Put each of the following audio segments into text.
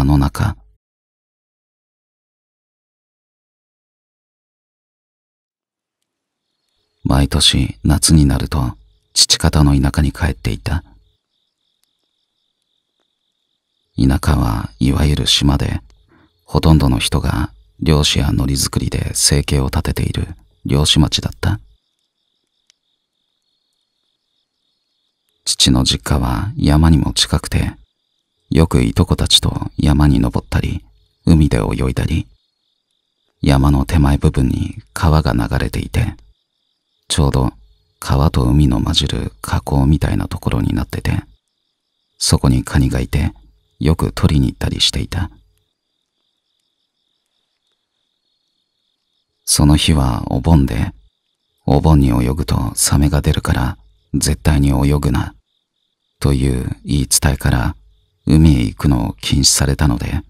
泡の中。毎年夏になると父方の田舎に帰っていた。田舎はいわゆる島で、ほとんどの人が漁師や海苔作りで生計を立てている漁師町だった。父の実家は山にも近くて、よくいとこたちと山に登ったり、海で泳いだり、山の手前部分に川が流れていて、ちょうど川と海の混じる河口みたいなところになってて、そこにカニがいて、よく取りに行ったりしていた。その日はお盆で、お盆に泳ぐとサメが出るから絶対に泳ぐな、という言い伝えから海へ行くのを禁止されたので、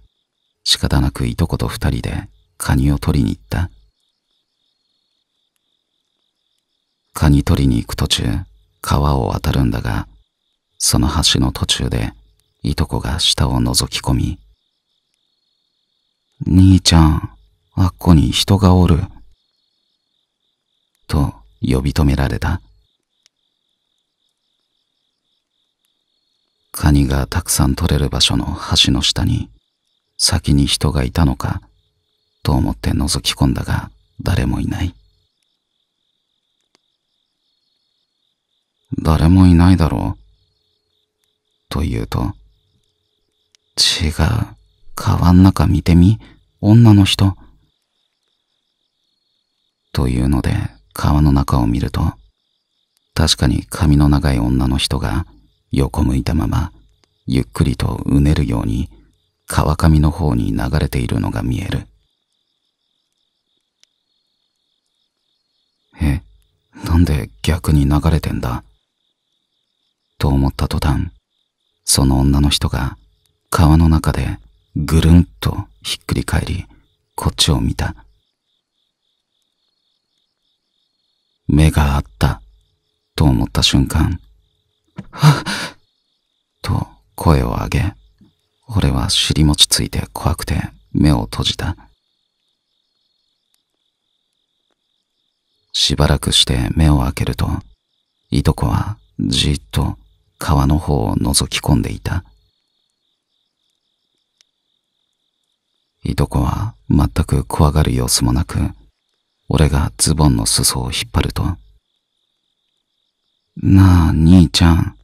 仕方なくいとこと二人でカニを取りに行った。カニ取りに行く途中、川を渡るんだが、その橋の途中で、いとこが下を覗き込み、兄ちゃん、あっこに人がおる。と呼び止められた。カニがたくさん取れる場所の橋の下に、先に人がいたのか、と思って覗き込んだが、誰もいない。誰もいないだろう。と言うと、違う。川ん中見てみ。女の人。というので、川の中を見ると、確かに髪の長い女の人が横向いたまま、ゆっくりとうねるように、川上の方に流れているのが見える。え、なんで逆に流れてんだと思った途端、その女の人が川の中でぐるんとひっくり返り、こっちを見た。目が合ったと思った瞬間、はっ声を上げ、俺は尻餅ついて怖くて目を閉じた。しばらくして目を開けると、いとこはじっと川の方を覗き込んでいた。いとこは全く怖がる様子もなく、俺がズボンの裾を引っ張ると、なあ、兄ちゃん。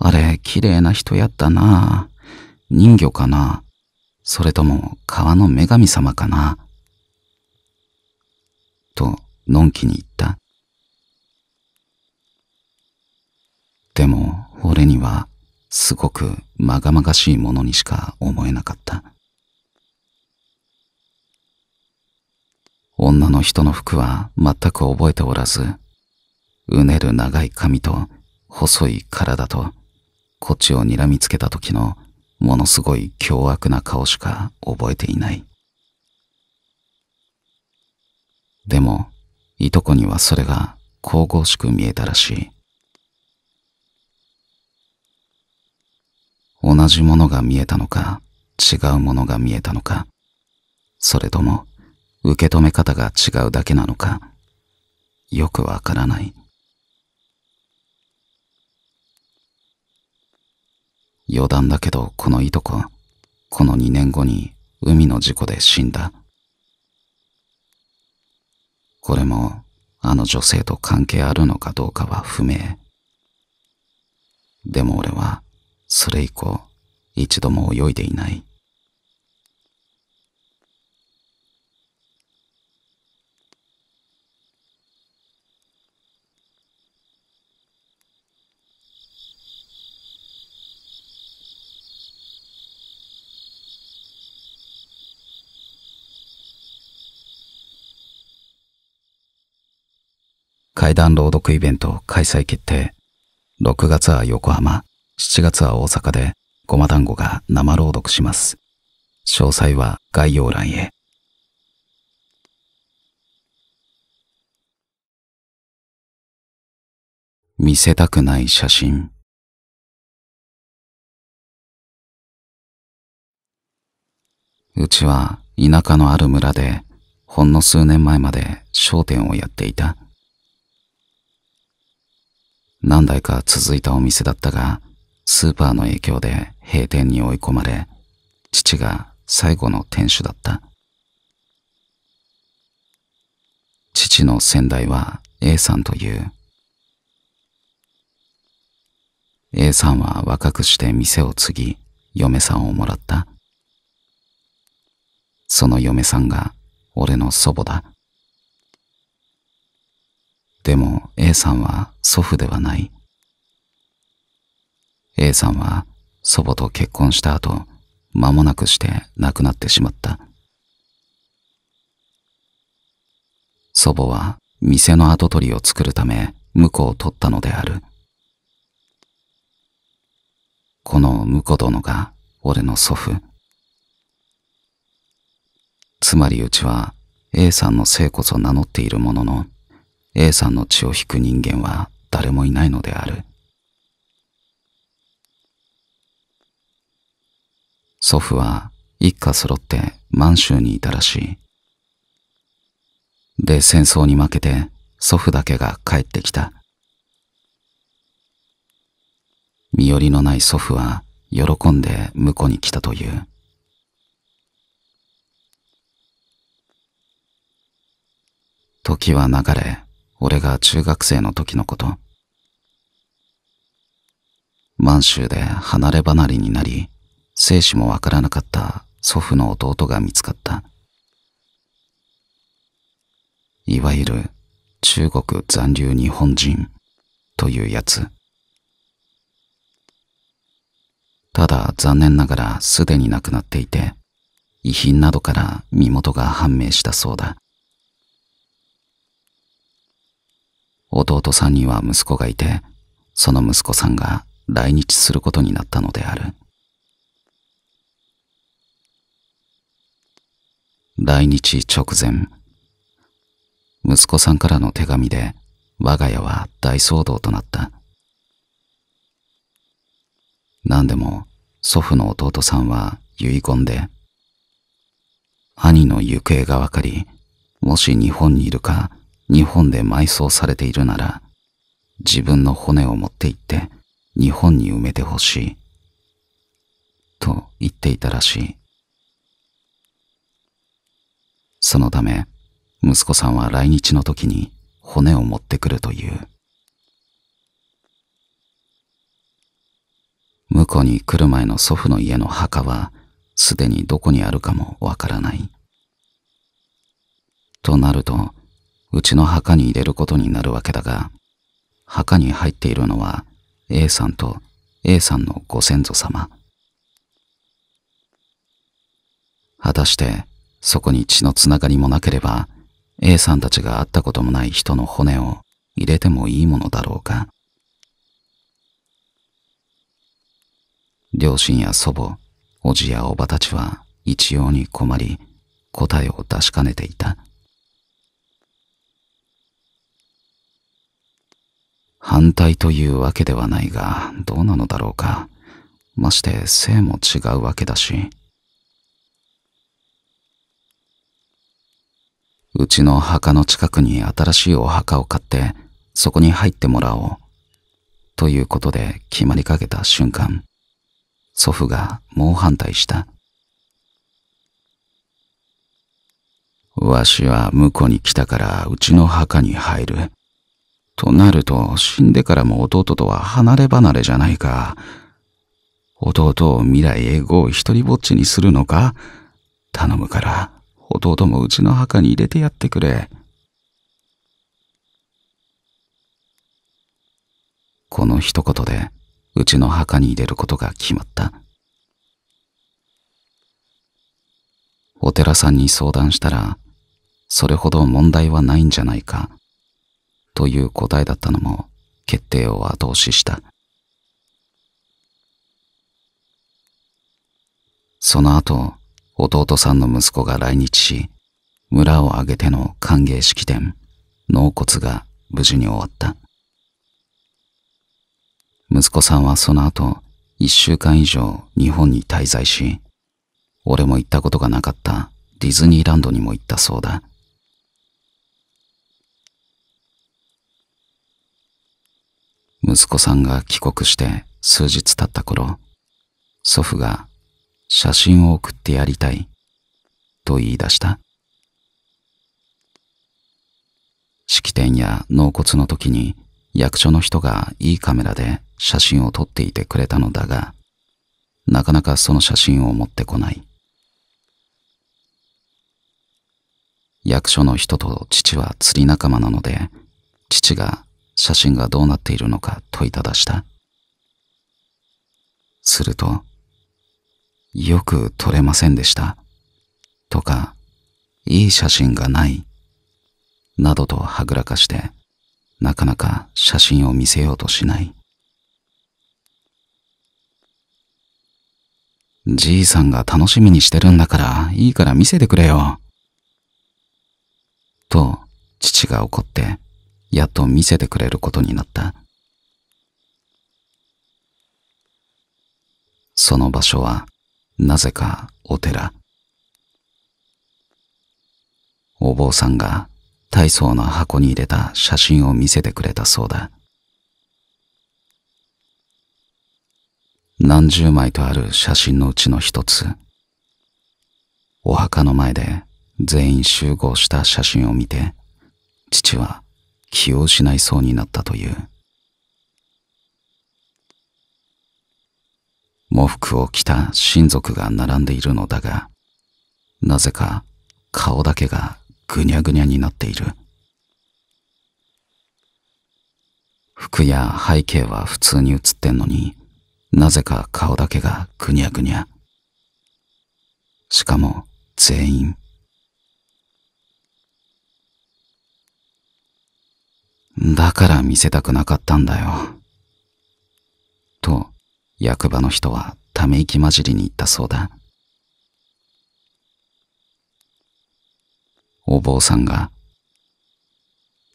あれ、綺麗な人やったな人魚かなそれとも川の女神様かなと、のんきに言った。でも、俺には、すごくまがまがしいものにしか思えなかった。女の人の服は全く覚えておらず、うねる長い髪と細い体とこっちを睨みつけた時のものすごい凶悪な顔しか覚えていない。でも、いとこにはそれが神々しく見えたらしい。同じものが見えたのか、違うものが見えたのか、それとも受け止め方が違うだけなのか、よくわからない。余談だけどこのいとこ、この2年後に海の事故で死んだ。これもあの女性と関係あるのかどうかは不明。でも俺はそれ以降一度も泳いでいない。対談朗読イベント開催決定。6月は横浜、7月は大阪で、ごま団子が生朗読します。詳細は概要欄へ。見せたくない写真。うちは田舎のある村で、ほんの数年前まで商店をやっていた。何代か続いたお店だったが、スーパーの影響で閉店に追い込まれ、父が最後の店主だった。父の先代は A さんという。A さんは若くして店を継ぎ、嫁さんをもらった。その嫁さんが俺の祖母だ。でも A さんは祖父ではない。A さんは祖母と結婚した後、間もなくして亡くなってしまった。祖母は店の跡取りを作るため婿を取ったのである。この婿殿が俺の祖父。つまりうちは A さんの聖こそ名乗っているものの、A さんの血を引く人間は誰もいないのである祖父は一家揃って満州にいたらしいで戦争に負けて祖父だけが帰ってきた身寄りのない祖父は喜んで婿に来たという時は流れ俺が中学生の時のこと。満州で離れ離れになり、生死もわからなかった祖父の弟が見つかった。いわゆる中国残留日本人というやつ。ただ残念ながらすでに亡くなっていて、遺品などから身元が判明したそうだ。弟さんには息子がいて、その息子さんが来日することになったのである。来日直前、息子さんからの手紙で我が家は大騒動となった。何でも祖父の弟さんは遺言で、兄の行方がわかり、もし日本にいるか日本で埋葬されているなら、自分の骨を持って行って日本に埋めてほしい。と言っていたらしい。そのため、息子さんは来日の時に骨を持ってくるという。向こうに来る前の祖父の家の墓は、すでにどこにあるかもわからない。となると、うちの墓に入れることになるわけだが、墓に入っているのは A さんと A さんのご先祖様。果たしてそこに血のつながりもなければ A さんたちが会ったこともない人の骨を入れてもいいものだろうか。両親や祖母、おじやおばたちは一様に困り答えを出しかねていた。反対というわけではないが、どうなのだろうか。まして性も違うわけだし。うちの墓の近くに新しいお墓を買って、そこに入ってもらおう。ということで決まりかけた瞬間、祖父が猛反対した。わしは婿に来たからうちの墓に入る。となると、死んでからも弟とは離れ離れじゃないか。弟を未来永劫一人ぼっちにするのか頼むから、弟もうちの墓に入れてやってくれ。この一言で、うちの墓に入れることが決まった。お寺さんに相談したら、それほど問題はないんじゃないか。という答えだったのも決定を後押しした。その後、弟さんの息子が来日し、村を挙げての歓迎式典、納骨が無事に終わった。息子さんはその後、一週間以上日本に滞在し、俺も行ったことがなかったディズニーランドにも行ったそうだ。息子さんが帰国して数日経った頃、祖父が写真を送ってやりたいと言い出した。式典や納骨の時に役所の人がいいカメラで写真を撮っていてくれたのだが、なかなかその写真を持ってこない。役所の人と父は釣り仲間なので、父が写真がどうなっているのか問いただした。すると、よく撮れませんでした。とか、いい写真がない。などとはぐらかして、なかなか写真を見せようとしない。じいさんが楽しみにしてるんだから、いいから見せてくれよ。と、父が怒って、やっと見せてくれることになったその場所はなぜかお寺お坊さんが大層な箱に入れた写真を見せてくれたそうだ何十枚とある写真のうちの一つお墓の前で全員集合した写真を見て父は気を失いそうになったという。喪服を着た親族が並んでいるのだが、なぜか顔だけがぐにゃぐにゃになっている。服や背景は普通に写ってんのになぜか顔だけがぐにゃぐにゃ。しかも全員だから見せたくなかったんだよ。と、役場の人はため息混じりに言ったそうだ。お坊さんが、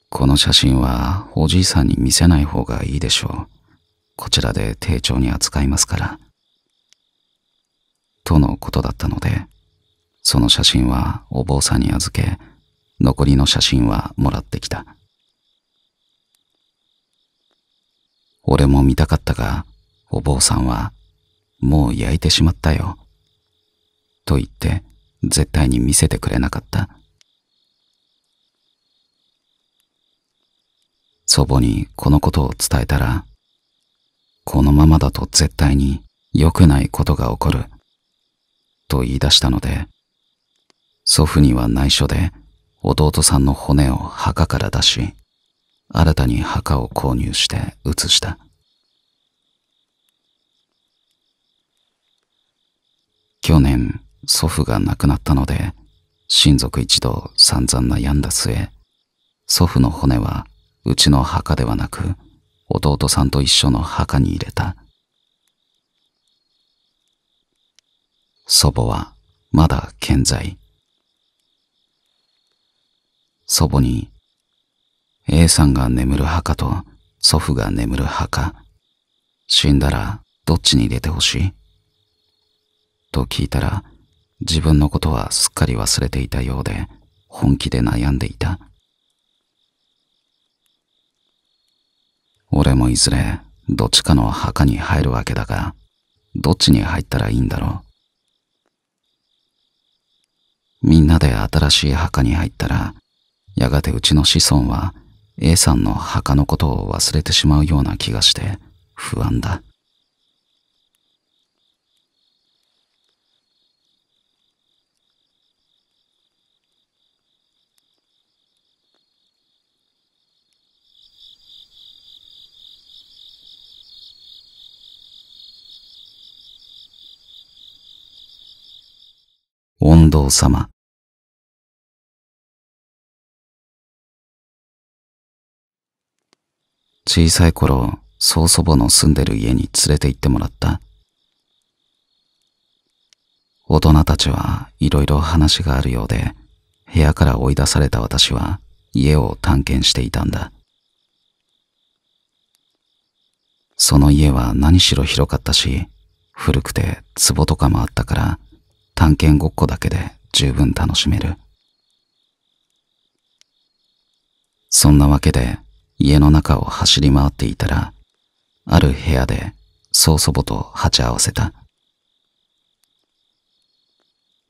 この写真はおじいさんに見せない方がいいでしょう。こちらで丁重に扱いますから。とのことだったので、その写真はお坊さんに預け、残りの写真はもらってきた。俺も見たかったが、お坊さんは、もう焼いてしまったよ。と言って、絶対に見せてくれなかった。祖母にこのことを伝えたら、このままだと絶対に良くないことが起こる、と言い出したので、祖父には内緒で弟さんの骨を墓から出し、新たに墓を購入して移した。去年、祖父が亡くなったので、親族一同散々悩んだ末、祖父の骨はうちの墓ではなく、弟さんと一緒の墓に入れた。祖母はまだ健在。祖母に A さんが眠る墓と祖父が眠る墓。死んだらどっちに出てほしいと聞いたら自分のことはすっかり忘れていたようで本気で悩んでいた。俺もいずれどっちかの墓に入るわけだが、どっちに入ったらいいんだろう。みんなで新しい墓に入ったら、やがてうちの子孫は A さんの墓のことを忘れてしまうような気がして不安だ。温道様。小さい頃、曽祖母の住んでる家に連れて行ってもらった。大人たちはいろいろ話があるようで、部屋から追い出された私は家を探検していたんだ。その家は何しろ広かったし、古くて壺とかもあったから、探検ごっこだけで十分楽しめる。そんなわけで家の中を走り回っていたら、ある部屋で曽祖母と鉢合わせた。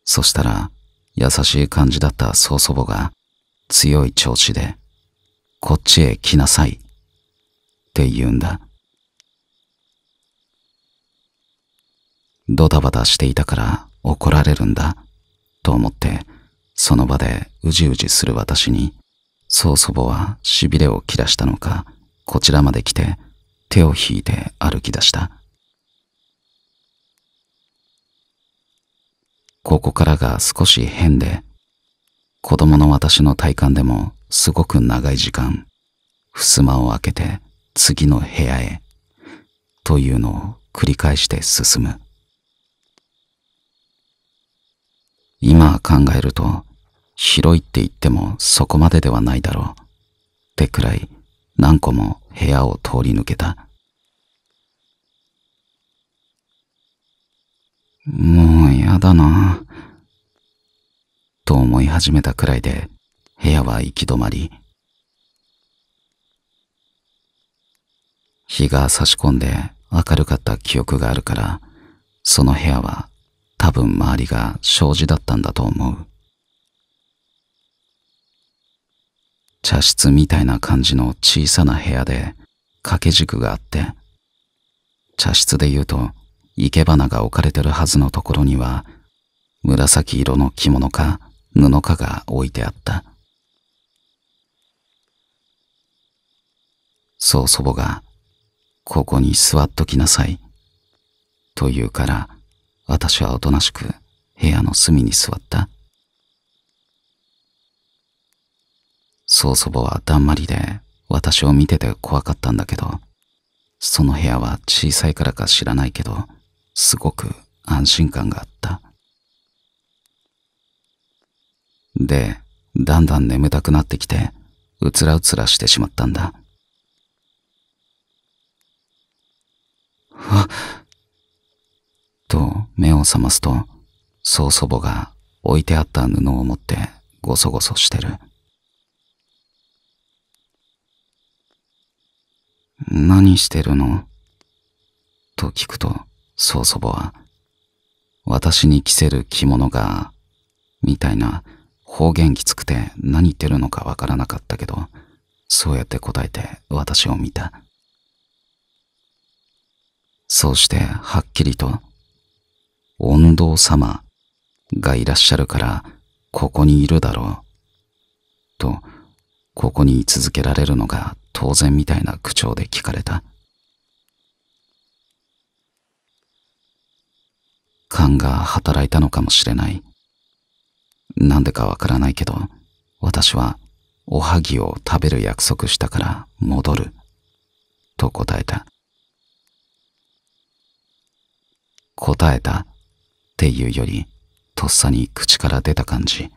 そしたら、優しい感じだった曽祖母が強い調子で、こっちへ来なさいって言うんだ。ドタバタしていたから怒られるんだと思って、その場でうじうじする私に、曾祖母は痺れを切らしたのか、こちらまで来て、手を引いて歩き出した。ここからが少し変で、子供の私の体感でもすごく長い時間、襖を開けて次の部屋へ、というのを繰り返して進む。今考えると、広いって言ってもそこまでではないだろう。ってくらい何個も部屋を通り抜けた。もうやだな。と思い始めたくらいで部屋は行き止まり。日が差し込んで明るかった記憶があるから、その部屋は多分周りが障子だったんだと思う。茶室みたいな感じの小さな部屋で掛け軸があって、茶室で言うと生け花が置かれてるはずのところには紫色の着物か布かが置いてあった。そう祖母が、ここに座っときなさい。と言うから、私はおとなしく部屋の隅に座った。曽祖母はだんまりで私を見てて怖かったんだけど、その部屋は小さいからか知らないけど、すごく安心感があった。で、だんだん眠たくなってきて、うつらうつらしてしまったんだ。はっ、と目を覚ますと、曽祖母が置いてあった布を持ってごそごそしてる。何してるのと聞くと、曽祖母は、私に着せる着物が、みたいな方言きつくて何言ってるのかわからなかったけど、そうやって答えて私を見た。そうしてはっきりと、温道様がいらっしゃるから、ここにいるだろう。と、ここに居続けられるのが当然みたいな口調で聞かれた。勘が働いたのかもしれない。なんでかわからないけど、私はおはぎを食べる約束したから戻る。と答えた。答えたっていうより、とっさに口から出た感じ。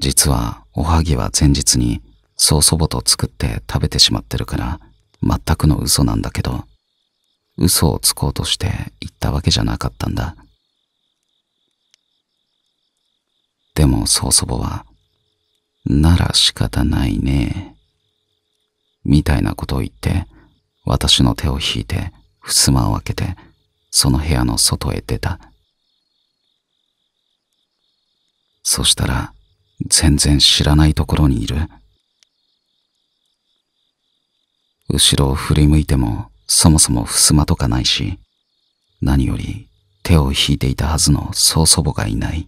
実はおはぎは前日に曽祖母と作って食べてしまってるから全くの嘘なんだけど嘘をつこうとして言ったわけじゃなかったんだでも曽祖母はなら仕方ないねみたいなことを言って私の手を引いて襖を開けてその部屋の外へ出たそしたら全然知らないところにいる。後ろを振り向いてもそもそも襖とかないし、何より手を引いていたはずの曾祖母がいない。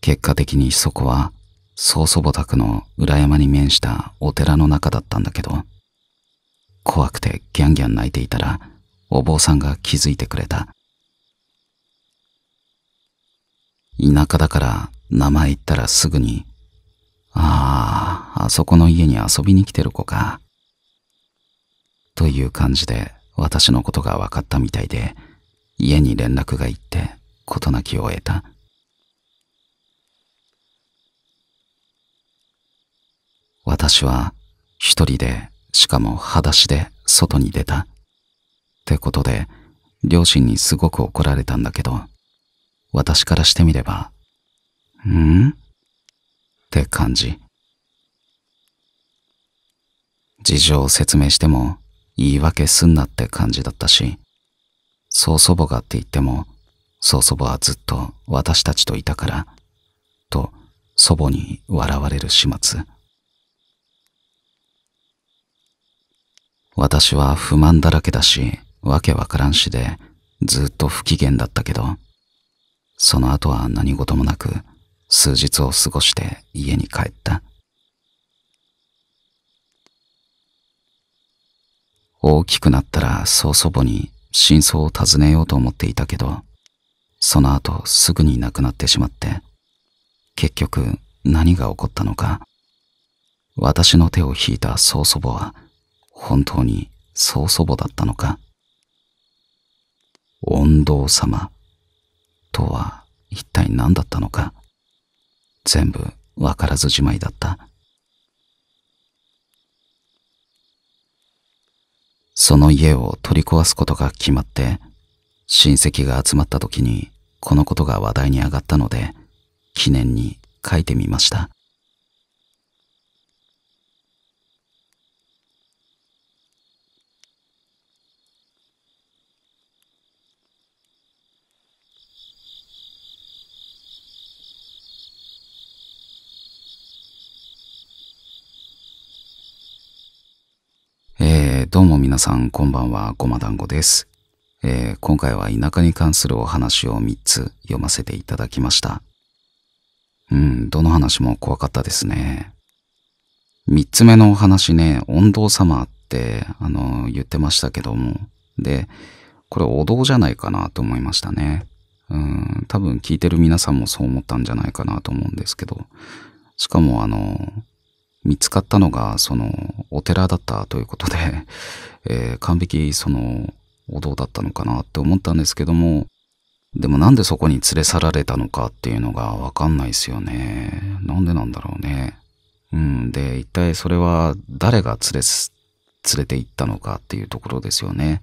結果的にそこは曽祖母宅の裏山に面したお寺の中だったんだけど、怖くてギャンギャン泣いていたらお坊さんが気づいてくれた。田舎だから名前言ったらすぐに、ああ、あそこの家に遊びに来てる子か。という感じで私のことが分かったみたいで、家に連絡が行って事なきを得た。私は一人で、しかも裸足で外に出た。ってことで、両親にすごく怒られたんだけど、私からしてみれば、んって感じ。事情を説明しても言い訳すんなって感じだったし、曽祖母がって言っても、曽祖母はずっと私たちといたから、と祖母に笑われる始末。私は不満だらけだし、わけわからんしで、ずっと不機嫌だったけど、その後は何事もなく、数日を過ごして家に帰った。大きくなったら曽祖母に真相を尋ねようと思っていたけど、その後すぐに亡くなってしまって、結局何が起こったのか、私の手を引いた曽祖母は本当に曽祖母だったのか。温道様とは一体何だったのか全部わからずじまいだったその家を取り壊すことが決まって親戚が集まった時にこのことが話題に上がったので記念に書いてみましたどうも皆さん、こんばんは、ごま団子です、えー、今回は田舎に関するお話を3つ読ませていただきました。うん、どの話も怖かったですね。3つ目のお話ね、温道様って、あの、言ってましたけども。で、これお堂じゃないかなと思いましたね。うん、多分聞いてる皆さんもそう思ったんじゃないかなと思うんですけど。しかもあの、見つかったのが、その、お寺だったということで、えー、完璧、その、お堂だったのかなって思ったんですけども、でもなんでそこに連れ去られたのかっていうのがわかんないですよね。なんでなんだろうね。うん。で、一体それは誰が連れ、連れて行ったのかっていうところですよね。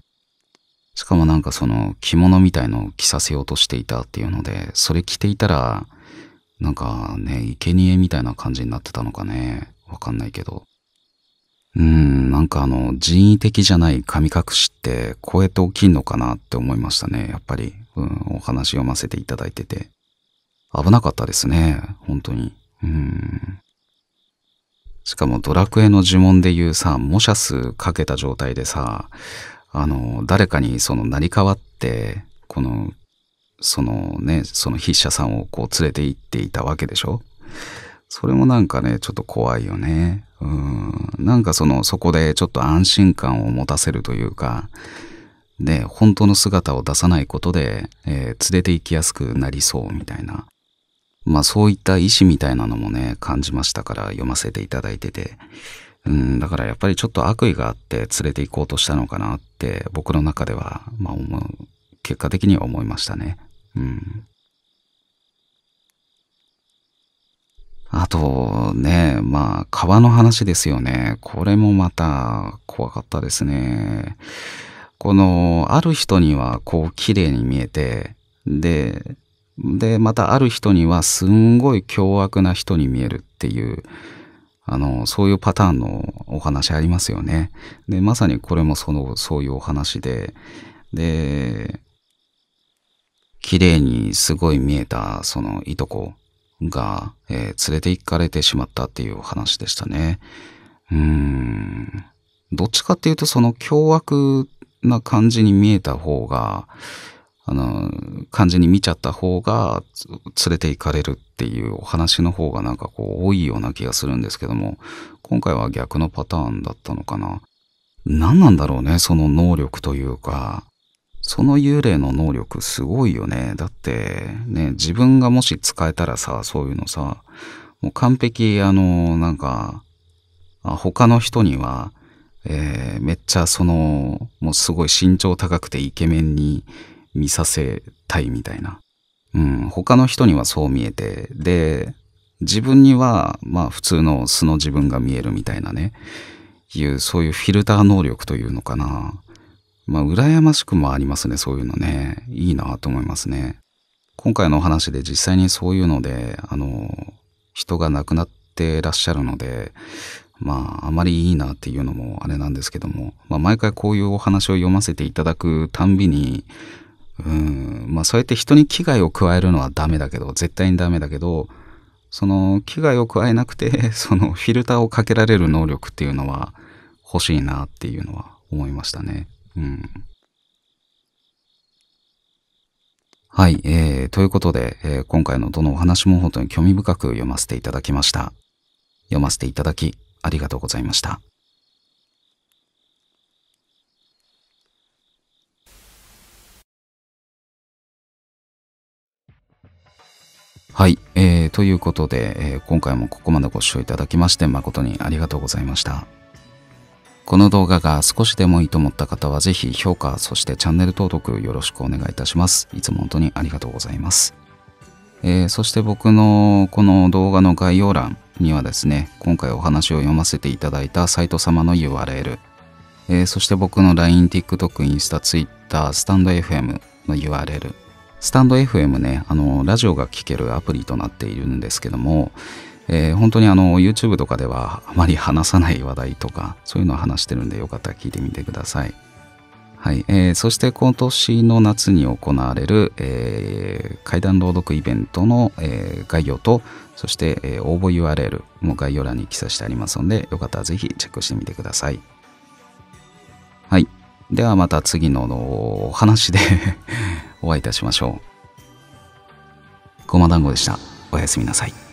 しかもなんかその着物みたいのを着させようとしていたっていうので、それ着ていたら、なんかね、生贄みたいな感じになってたのかね。わかんないけど。うーん、なんかあの、人為的じゃない神隠しってこうやって起きんのかなって思いましたね。やっぱり、うん、お話読ませていただいてて。危なかったですね。本当に。うん。しかもドラクエの呪文で言うさ、模写数かけた状態でさ、あの、誰かにその成り代わって、この、そのね、その筆者さんをこう連れて行っていたわけでしょそれもなんかね、ちょっと怖いよね。うん。なんかその、そこでちょっと安心感を持たせるというか、ね、本当の姿を出さないことで、えー、連れて行きやすくなりそうみたいな。まあそういった意志みたいなのもね、感じましたから読ませていただいてて。うん、だからやっぱりちょっと悪意があって連れて行こうとしたのかなって僕の中では、まあ思う、結果的には思いましたね。うん。あとね、まあ、川の話ですよね。これもまた怖かったですね。この、ある人にはこう綺麗に見えて、で、で、またある人にはすんごい凶悪な人に見えるっていう、あの、そういうパターンのお話ありますよね。で、まさにこれもその、そういうお話で、で、綺麗にすごい見えた、そのいとこが、えー、連れて行かれてしまったっていう話でしたね。うーん。どっちかっていうとその凶悪な感じに見えた方が、あの、感じに見ちゃった方が連れて行かれるっていうお話の方がなんかこう多いような気がするんですけども、今回は逆のパターンだったのかな。何なんだろうね、その能力というか、その幽霊の能力すごいよね。だってね、自分がもし使えたらさ、そういうのさ、もう完璧、あの、なんか、他の人には、えー、めっちゃその、もうすごい身長高くてイケメンに見させたいみたいな。うん、他の人にはそう見えて、で、自分には、まあ普通の素の自分が見えるみたいなね、いう、そういうフィルター能力というのかな。まあ、羨ましくもありますね、そういうのね。いいなと思いますね。今回のお話で実際にそういうので、あの、人が亡くなってらっしゃるので、まあ、あまりいいなっていうのもあれなんですけども、まあ、毎回こういうお話を読ませていただくたんびに、うん、まあ、そうやって人に危害を加えるのはダメだけど、絶対にダメだけど、その危害を加えなくて、そのフィルターをかけられる能力っていうのは欲しいなっていうのは思いましたね。うん。はい、えー、ということで、えー、今回のどのお話も本当に興味深く読ませていただきました。読ませていただき、ありがとうございました。はい、えー、ということで、えー、今回もここまでご視聴いただきまして誠にありがとうございました。この動画が少しでもいいと思った方はぜひ評価、そしてチャンネル登録よろしくお願いいたします。いつも本当にありがとうございます。えー、そして僕のこの動画の概要欄にはですね、今回お話を読ませていただいたサイト様の URL、えー、そして僕の LINE、TikTok、インスタ、Twitter、スタンド FM の URL、スタンド FM ね、あの、ラジオが聴けるアプリとなっているんですけども、えー、本当にあの YouTube とかではあまり話さない話題とかそういうのを話してるんでよかったら聞いてみてください。はいえー、そして今年の夏に行われる、えー、怪談朗読イベントの、えー、概要とそして、えー、応募 URL も概要欄に記載してありますのでよかったらぜひチェックしてみてください。はい、ではまた次ののお話で お会いいたしましょう。ごま団子でした。おやすみなさい。